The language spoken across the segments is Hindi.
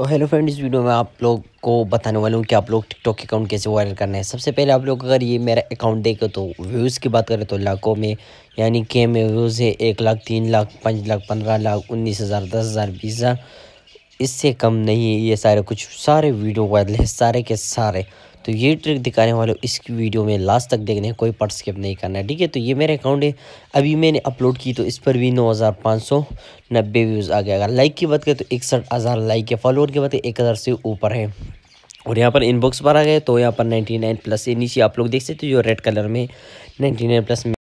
तो हेलो फ्रेंड इस वीडियो में आप लोग को बताने वाला हूँ कि आप लोग टिकटॉक अकाउंट कैसे वायरल करना है सबसे पहले आप लोग अगर ये मेरा अकाउंट देखें तो व्यूज़ की बात करें तो लाखों में यानी के में व्यूज़ है एक लाख तीन लाख पाँच लाख पंद्रह लाख उन्नीस हज़ार दस हज़ार बीस हज़ार इससे कम नहीं है ये सारे कुछ सारे वीडियो वायरल है सारे के सारे तो ये ट्रिक दिखाने वाले इस वीडियो में लास्ट तक देखने कोई पार्ट स्किप नहीं करना है ठीक है तो ये मेरा अकाउंट है अभी मैंने अपलोड की तो इस पर भी नौ हज़ार पाँच सौ नब्बे व्यूज़ आ गया अगर लाइक की बात करें तो इकसठ हज़ार लाइक है फॉलोअर की बात करें एक हज़ार से ऊपर है और यहाँ पर इनबॉक्स पर आ गए तो यहाँ पर 99 प्लस ये नीचे आप लोग देख सकते हो जो रेड कलर में 99 प्लस में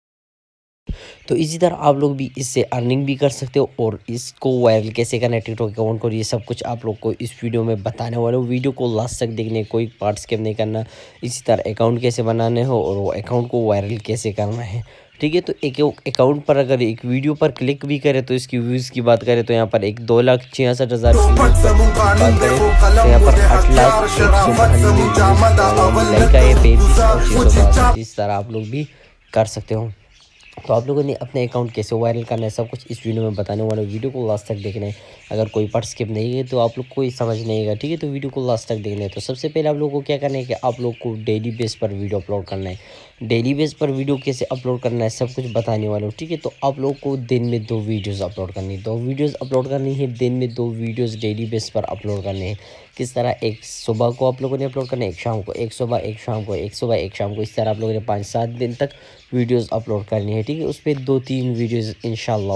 तो इसी तरह आप लोग भी इससे अर्निंग भी कर सकते हो और इसको वायरल कैसे करना है टिकटॉक अकाउंट को ये सब कुछ आप लोग को इस वीडियो में बताने वाले हो वीडियो को लास्ट तक देखने कोई पार्ट स्केप नहीं करना इसी तरह अकाउंट कैसे बनाने हो और वो अकाउंट को वायरल कैसे करना है ठीक है तो एक अकाउंट पर अगर एक वीडियो पर क्लिक भी करें तो इसकी व्यूज़ की बात करें तो यहाँ पर एक दो लाख छियासठ हज़ार तो यहाँ पर आठ लाख लाइक आए सौ इस तरह आप लोग भी कर सकते हो तो आप लोगों ने अपने अकाउंट कैसे वायरल करना है सब कुछ इस वीडियो में बताने वाले वीडियो को लास्ट तक देखना है अगर कोई पार्ट स्किप नहीं है तो आप लोग कोई समझ नहीं आएगा ठीक है तो वीडियो को लास्ट तक देखना है तो सबसे पहले आप लोग को क्या करना है कि आप लोग को डेली बेस पर वीडियो अपलोड करना है डेली बेस पर वीडियो कैसे अपलोड करना है सब कुछ बताने वाला हूँ ठीक है तो आप लोग को दिन में दो वीडियोज़ अपलोड करनी है दो वीडियोज़ अपलोड करनी है दिन में दो वीडियोज़ डेली बेस पर अपलोड करने हैं किस तरह एक सुबह को आप लोगों ने अपलोड करना है एक शाम को एक सुबह एक शाम को एक सुबह एक शाम को इस तरह आप लोगों ने पाँच सात दिन तक वीडियोस अपलोड करनी है ठीक है उस पर दो तीन वीडियोस इन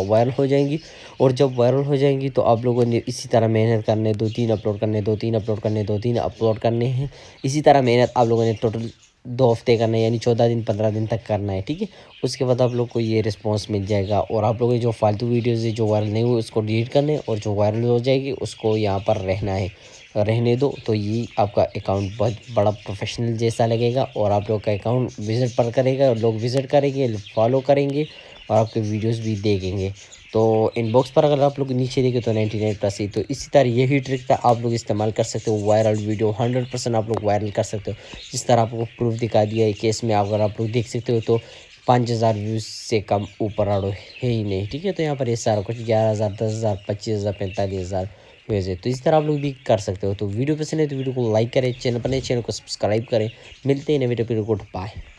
वायरल हो जाएंगी और जब वायरल हो जाएंगी तो आप लोगों ने इसी तरह मेहनत करने दो तीन अपलोड करने दो तीन अपलोड करने दो तीन अपलोड करने हैं इसी तरह मेहनत आप लोगों ने टोटल दो हफ्ते करना है यानी चौदह दिन पंद्रह दिन तक करना है ठीक है उसके बाद आप लोग को ये रिस्पॉन्स मिल जाएगा और आप लोगों जो फालतू वीडियोज़ है जो वायरल नहीं हुई उसको डिलीट करना है और जो वायरल हो जाएगी उसको यहाँ पर रहना है रहने दो तो ये आपका अकाउंट बहुत बड़ा प्रोफेशनल जैसा लगेगा और आप लोग का अकाउंट विज़िट पर करेगा और लोग विज़िट करेंगे फॉलो करेंगे और आपके वीडियोस भी देखेंगे तो इनबॉक्स पर अगर आप लोग नीचे देखें तो 99 नाइन प्लस ही तो इसी तरह यही ट्रिक था आप लोग इस्तेमाल कर सकते हो वायरल वीडियो 100 परसेंट आप लोग वायरल कर सकते हो जिस तरह आपको प्रूफ दिखा दिया है कि इसमें अगर आप लोग देख सकते हो तो पाँच हज़ार व्यूज़ से कम ऊपर आड़ो है ही नहीं ठीक है तो यहाँ पर ये सारा कुछ ग्यारह हज़ार दस हज़ार पच्चीस हज़ार पैंतालीस हज़ार व्यूज़ है तो इस तरह आप लोग भी कर सकते हो तो वीडियो पसंद है तो वीडियो को लाइक करें चैनल पर चैनल को सब्सक्राइब करें मिलते हैं नए वीडियो को रिकॉर्ड पाए